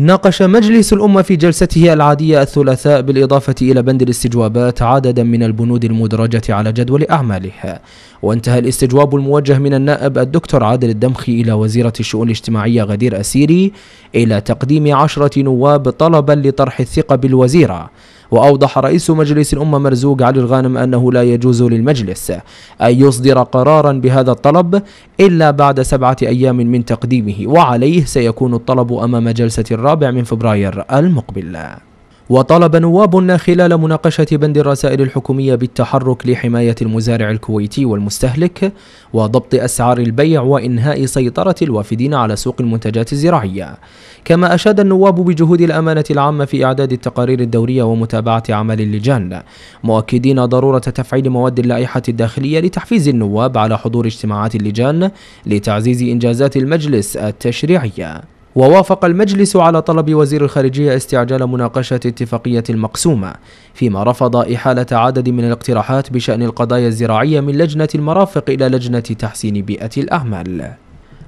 ناقش مجلس الأمة في جلسته العادية الثلاثاء بالإضافة إلى بند الاستجوابات عددا من البنود المدرجة على جدول أعمالها وانتهى الاستجواب الموجه من النائب الدكتور عادل الدمخي إلى وزيرة الشؤون الاجتماعية غدير أسيري إلى تقديم عشرة نواب طلبا لطرح الثقة بالوزيرة وأوضح رئيس مجلس الأمة مرزوق علي الغانم أنه لا يجوز للمجلس أن يصدر قرارا بهذا الطلب إلا بعد سبعة أيام من تقديمه وعليه سيكون الطلب أمام جلسة الرابع من فبراير المقبل وطلب نواب خلال مناقشة بند الرسائل الحكومية بالتحرك لحماية المزارع الكويتي والمستهلك وضبط أسعار البيع وإنهاء سيطرة الوافدين على سوق المنتجات الزراعية كما أشاد النواب بجهود الأمانة العامة في إعداد التقارير الدورية ومتابعة عمل اللجان مؤكدين ضرورة تفعيل مواد اللائحة الداخلية لتحفيز النواب على حضور اجتماعات اللجان لتعزيز إنجازات المجلس التشريعية ووافق المجلس على طلب وزير الخارجية استعجال مناقشة اتفاقية المقسومة فيما رفض إحالة عدد من الاقتراحات بشأن القضايا الزراعية من لجنة المرافق إلى لجنة تحسين بيئة الأعمال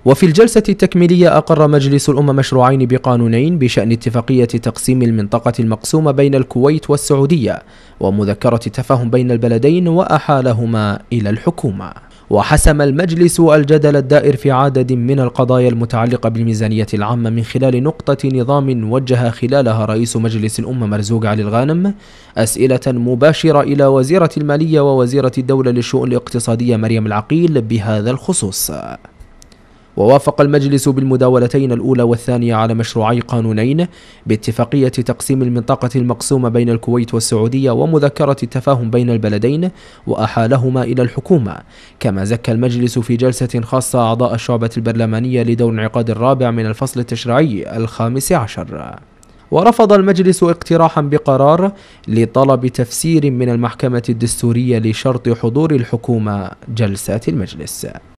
وفي الجلسة التكميلية أقر مجلس الأمم مشروعين بقانونين بشأن اتفاقية تقسيم المنطقة المقسومة بين الكويت والسعودية ومذكرة تفاهم بين البلدين وأحالهما إلى الحكومة وحسم المجلس الجدل الدائر في عدد من القضايا المتعلقة بالميزانية العامة من خلال نقطة نظام وجه خلالها رئيس مجلس الأمة مرزوق علي الغانم أسئلة مباشرة إلى وزيرة المالية ووزيرة الدولة للشؤون الاقتصادية مريم العقيل بهذا الخصوص ووافق المجلس بالمداولتين الأولى والثانية على مشروعي قانونين باتفاقية تقسيم المنطقة المقسومة بين الكويت والسعودية ومذكرة التفاهم بين البلدين وأحالهما إلى الحكومة كما زكى المجلس في جلسة خاصة أعضاء الشعبة البرلمانية لدور انعقاد الرابع من الفصل التشريعي الخامس عشر ورفض المجلس اقتراحا بقرار لطلب تفسير من المحكمة الدستورية لشرط حضور الحكومة جلسات المجلس